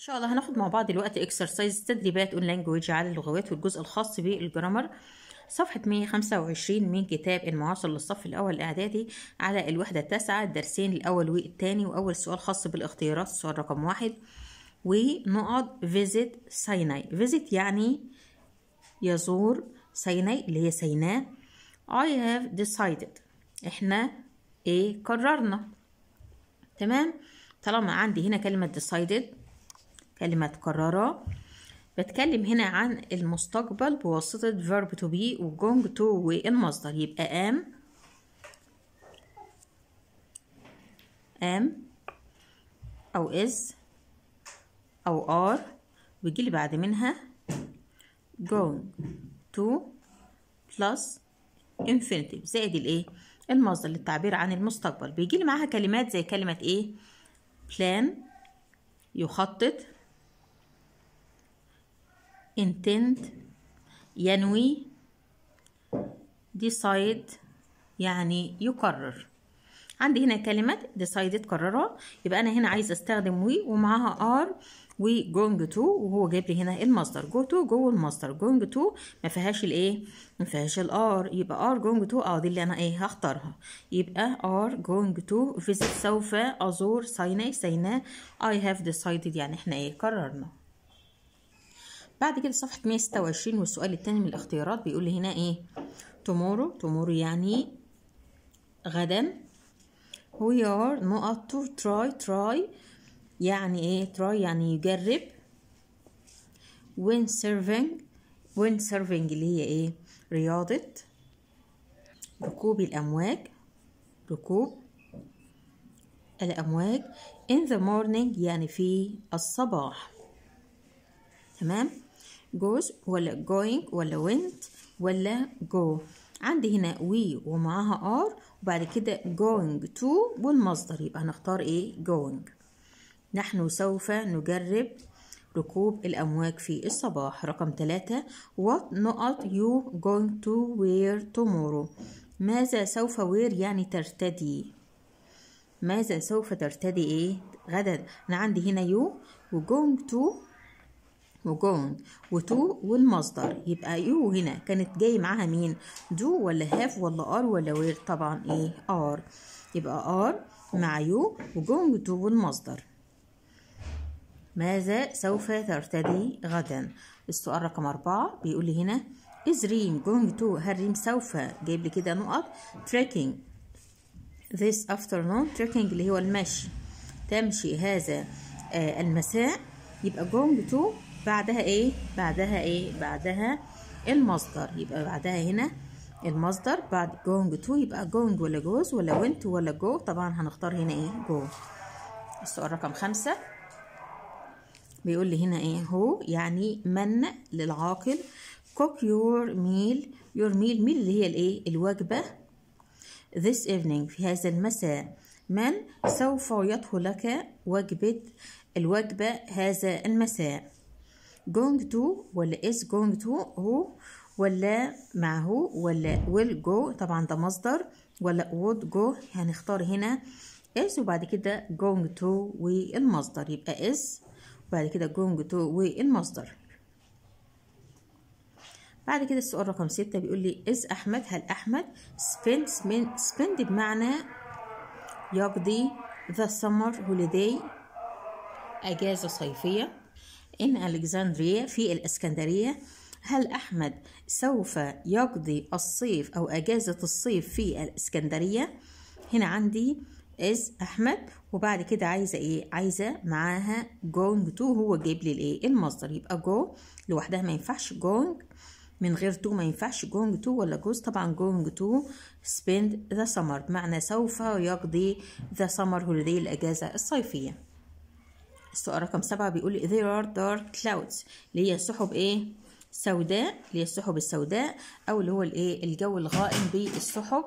ان شاء الله هناخد مع بعض الوقت اكسرسايز تدريبات اونلاين جويج على اللغوات والجزء الخاص بالجرامر صفحة 125 من كتاب المعاصر للصف الأول الإعدادي على الوحدة التاسعة الدرسين الأول والتاني وأول سؤال خاص بالاختيارات السؤال رقم واحد ونقط فيزيت سيناي فيزيت يعني يزور سيناي اللي هي سيناء I have decided احنا ايه قررنا تمام طالما عندي هنا كلمة decided كلمة قررة بتكلم هنا عن المستقبل بواسطة verb to be و going to والمصدر يبقى am am أو is أو are ويجي اللي بعد منها going to plus infinitive زائد الايه المصدر للتعبير عن المستقبل بيجي لي معاها كلمات زي كلمة ايه plan يخطط intend ينوي decide يعني يقرر عندي هنا كلمة decided قررها يبقى أنا هنا عايز أستخدم وي ومعاها are going تو وهو جايب لي هنا المصدر جو تو جوه المصدر going تو ما فيهاش الايه ما فيهاش الار يبقى ار going تو اه دي اللي انا ايه هختارها يبقى ار going تو visit سوف ازور سيناء سيناء I have decided يعني احنا ايه قررنا بعد كده صفحة 126 والسؤال التاني من الاختيارات بيقول لي هنا ايه tomorrow tomorrow يعني غدا we are نقط to try try يعني ايه try يعني يجرب when serving when serving اللي هي ايه رياضة ركوب الأمواج ركوب الأمواج in the morning يعني في الصباح تمام goes ولا going ولا went ولا go عندي هنا we ومعاها are وبعد كده going to والمصدر يبقى هنختار ايه going نحن سوف نجرب ركوب الأمواج في الصباح رقم ثلاثة What not you going to wear tomorrow ماذا سوف wear يعني ترتدي ماذا سوف ترتدي ايه غدا انا عندي هنا يو وجوينج تو وجون وتو والمصدر يبقى يو هنا كانت جاي معاها مين دو ولا هاف ولا ار ولا وير طبعا ايه ار يبقى ار مع يو وجون وتو والمصدر ماذا سوف ترتدي غدا السؤال رقم أربعة بيقول لي هنا is ريم going to هل ريم سوف جايب لي كده نقط trekking this afternoon trekking اللي هو المشي تمشي هذا آه، المساء يبقى going to بعدها ايه بعدها ايه بعدها المصدر يبقى بعدها هنا المصدر بعد جونج تو يبقى جونج ولا جوز ولا وينت ولا جو طبعا هنختار هنا ايه جو السؤال رقم خمسة بيقول لي هنا ايه هو يعني من للعاقل cook your meal your meal meal اللي هي الايه الوجبة this evening في هذا المساء من سوف يطهو لك وجبة الوجبة هذا المساء going to ولا is going to هو ولا معه ولا will go طبعا ده مصدر ولا would go هنختار يعني هنا is وبعد كده going to والمصدر يبقى is وبعد كده going to والمصدر بعد كده السؤال رقم ستة بيقول لي is أحمد هل أحمد spend spend spend بمعنى يقضي the summer holiday أجازة صيفية إن ألكسندرية في الإسكندرية هل أحمد سوف يقضي الصيف أو أجازة الصيف في الإسكندرية؟ هنا عندي از أحمد وبعد كده عايزة إيه؟ عايزة معاها جونج تو هو جايب لي الإيه؟ المصدر يبقى جو لوحدها ما ينفعش جونج من غير تو ما ينفعش جونج تو ولا جوز طبعا جونج تو spend the summer بمعنى سوف يقضي the summer holiday الأجازة الصيفية السؤال رقم سبعة بيقول لي there are dark clouds اللي هي سحب ايه سوداء اللي هي السحب السوداء او اللي هو الايه الجو الغائم بالسحب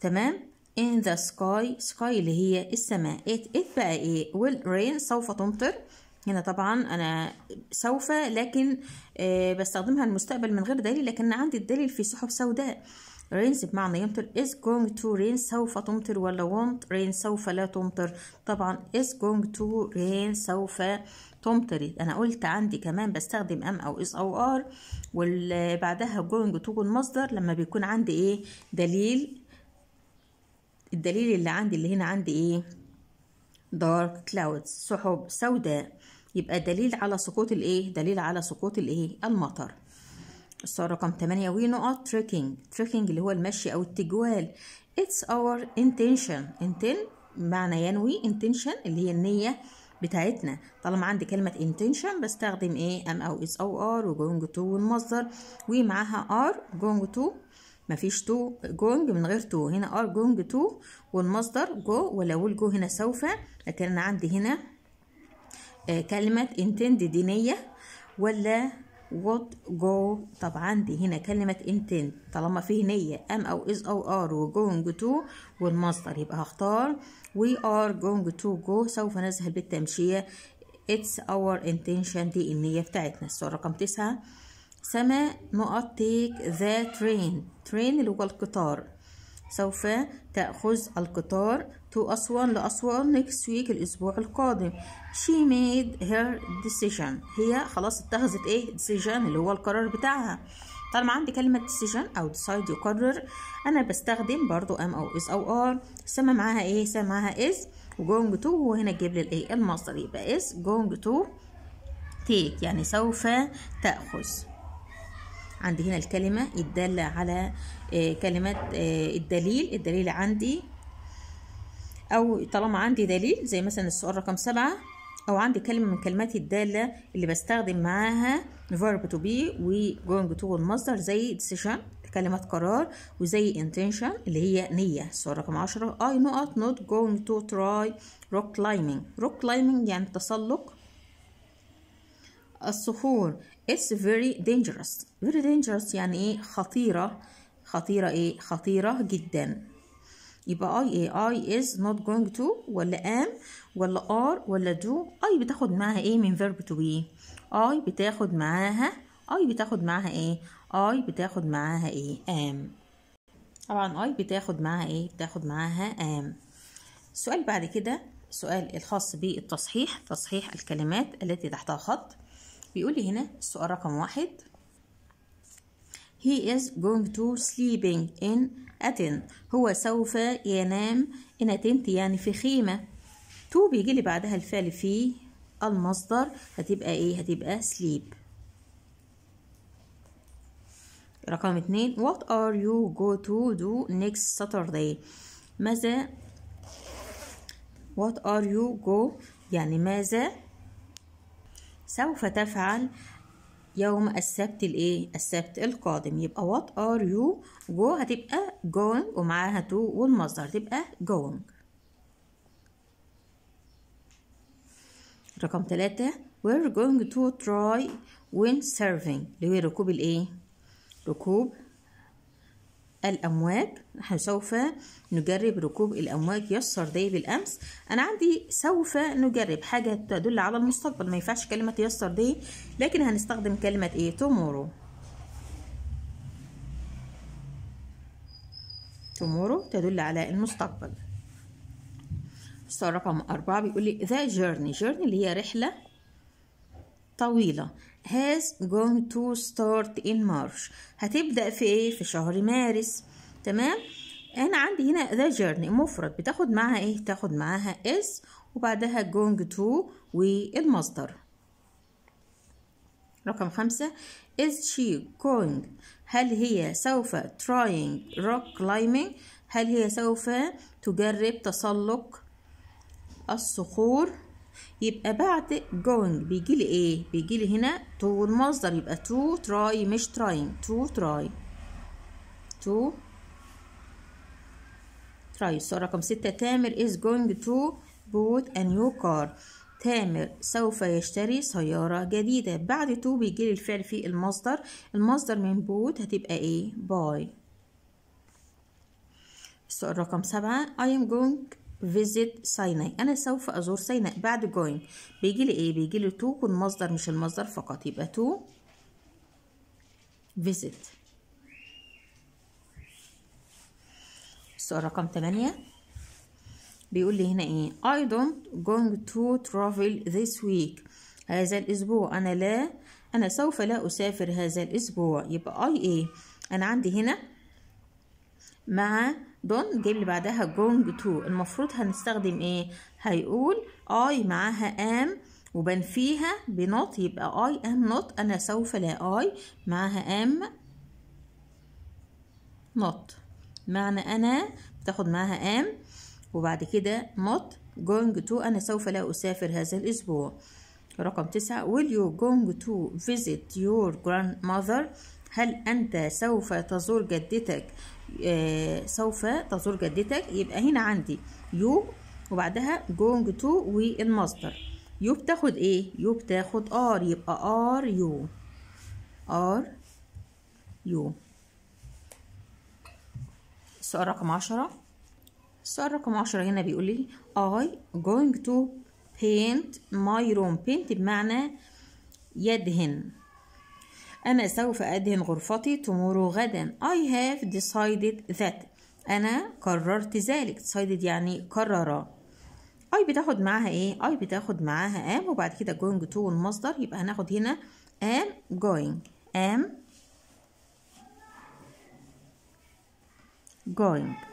تمام in the sky sky اللي هي السماء it it بقى ايه will rain سوف تمطر هنا طبعا انا سوف لكن آه بستخدمها المستقبل من غير دليل لكن عندي الدليل في سحب سوداء رينز بمعنى يمطر is going to rain سوف تمطر ولا won't rain سوف لا تمطر طبعا is going to rain سوف تمطر انا قلت عندي كمان بستخدم ام او اس او ار وبعدها going to المصدر لما بيكون عندي ايه دليل الدليل اللي عندي اللي هنا عندي ايه دارك clouds سحب سوداء يبقى دليل على سقوط الايه دليل على سقوط الايه المطر السؤال رقم 8 نقط تريكينج تريكينج اللي هو المشي او التجوال اتس اور انتنشن انتن معنى ينوي انتنشن اللي هي النيه بتاعتنا طالما عندي كلمة انتنشن بستخدم ايه ام او اس او ار وجونج تو والمصدر ومعاها ار جونج تو مفيش تو جونج من غير تو هنا ار جونج تو والمصدر جو ولا اقول جو هنا سوف لكن انا عندي هنا آه، كلمة انتند دي نية ولا would go طب عندي هنا كلمة intend طالما فيه نية am أو is أو are و going to والمصدر يبقى هختار we are going to go سوف نذهب بالتمشية it's our intention دي النية بتاعتنا السؤال رقم تسعة سما نقط ذا ترين ترين اللي هو القطار سوف تأخذ القطار to أسوان لأسوان next week الأسبوع القادم she made her decision هي خلاص اتخذت ايه decision اللي هو القرار بتاعها طالما عندي كلمة decision أو decide يقرر أنا بستخدم برضو am أو is أو are سمى معاها ايه سمى معاها is وجونج to وهنا تجيب لي الايه المصدر يبقى is going to take يعني سوف تأخذ عندي هنا الكلمة الدالة على آه، كلمة آه، الدليل الدليل عندي أو طالما عندي دليل زي مثلا السؤال رقم سبعة أو عندي كلمة من كلمات الدالة اللي بستخدم معاها verb to be و going to المصدر زي decision كلمة قرار وزي intention اللي هي نية السؤال رقم عشرة I not going to try rock climbing rock climbing يعني تسلق الصخور it's very dangerous very dangerous يعني ايه خطيرة خطيرة ايه خطيرة جدا يبقى I I is not going to ولا am ولا are ولا do I بتاخد معاها ايه من verb to be I بتاخد معاها I بتاخد معاها ايه I بتاخد معاها ايه am طبعا I بتاخد معاها ايه بتاخد معاها am السؤال بعد كده سؤال الخاص بالتصحيح تصحيح الكلمات التي تحتها خط بيقول لي هنا السؤال رقم واحد he is going to sleeping in a tent هو سوف ينام in a tent يعني في خيمة to بيجي لي بعدها الفعل في المصدر هتبقى ايه هتبقى sleep رقم اتنين what are you go to do next Saturday ماذا what are you go يعني ماذا سوف تفعل يوم السبت الايه السبت القادم يبقى what are you go هتبقى going ومعاها to والمصدر تبقى going رقم تلاتة we're going to try when serving اللي هي ركوب الايه ركوب الأمواج نحن سوف نجرب ركوب الأمواج يسر دي بالأمس أنا عندي سوف نجرب حاجة تدل على المستقبل ما ينفعش كلمة يسر دي لكن هنستخدم كلمة إيه tomorrow tomorrow تدل على المستقبل السؤال رقم أربعة بيقول لي ذا جيرني جيرني اللي هي رحلة طويلة has going to start in March هتبدأ في ايه في شهر مارس تمام انا عندي هنا the journey مفرد بتاخد معاها ايه بتاخد معاها is وبعدها going to والمصدر رقم خمسة is she going هل هي سوف trying rock climbing هل هي سوف تجرب تسلق الصخور يبقى بعد going بيجي لي ايه بيجي لي هنا تو المصدر يبقى تو تراي مش تراين تو تراي تو تراي السؤال رقم ستة تامر is going to bought a new car تامر سوف يشتري سيارة جديدة بعد تو بيجي لي الفعل في المصدر المصدر من بوت هتبقى ايه باي السؤال رقم سبعة I am going visit سيناء انا سوف ازور سيناء بعد going بيجي لي ايه بيجي لي to مصدر مش المصدر فقط يبقى to visit السؤال رقم 8 بيقول لي هنا ايه I don't going to travel this week هذا الاسبوع انا لا انا سوف لا اسافر هذا الاسبوع يبقى I ايه انا عندي هنا مع دون جايب اللي بعدها جونج تو المفروض هنستخدم ايه هيقول اي معاها ام وبنفيها بنوت يبقى اي ام نوت انا سوف لا اي معاها ام نوت معنى انا بتاخد معاها ام وبعد كده نوت جونج تو انا سوف لا اسافر هذا الاسبوع رقم تسعة will you going to visit your grandmother هل أنت سوف تزور جدتك آه، سوف تزور جدتك يبقى هنا عندي يو وبعدها جونج تو والمصدر يو بتاخد ايه يو بتاخد ار يبقى ار يو ار يو السؤال رقم عشرة السؤال رقم عشرة هنا بيقول لي I going to paint my room paint بمعنى يدهن أنا سوف أدهن غرفتي tomorrow غدا I have decided that أنا قررت ذلك decided يعني قرر I بتاخد معاها إيه I بتاخد معاها am وبعد كده going to المصدر يبقى هناخد هنا am going am going